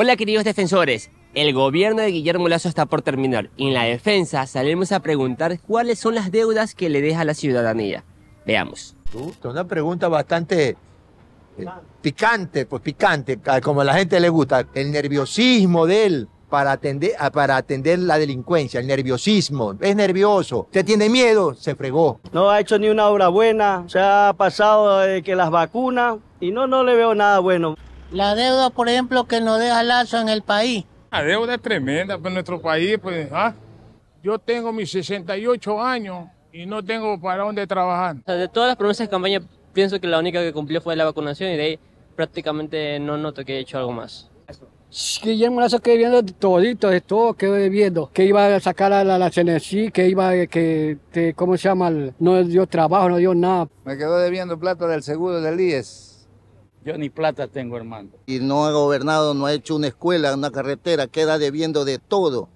Hola queridos defensores, el gobierno de Guillermo Lazo está por terminar y en la defensa salimos a preguntar cuáles son las deudas que le deja a la ciudadanía. Veamos. Una pregunta bastante eh, picante, pues picante, como a la gente le gusta. El nerviosismo de él para atender, la delincuencia, el nerviosismo. Es nervioso. se tiene miedo, se fregó. No ha hecho ni una obra buena. Se ha pasado de que las vacunas y no, no le veo nada bueno. La deuda, por ejemplo, que nos deja Lazo en el país. La deuda es tremenda para pues, nuestro país. Pues, ¿ah? Yo tengo mis 68 años y no tengo para dónde trabajar. de todas las promesas de campaña, pienso que la única que cumplió fue la vacunación y de ahí prácticamente no noto que haya he hecho algo más. Guillermo Lazo quedó viendo todito, de todo quedó viendo. Que iba a sacar a la, CNC, que iba, que, que, ¿cómo se llama? No dio trabajo, no dio nada. Me quedó debiendo plata del seguro del IES. Yo ni plata tengo, hermano. Y no ha gobernado, no ha hecho una escuela, una carretera, queda debiendo de todo.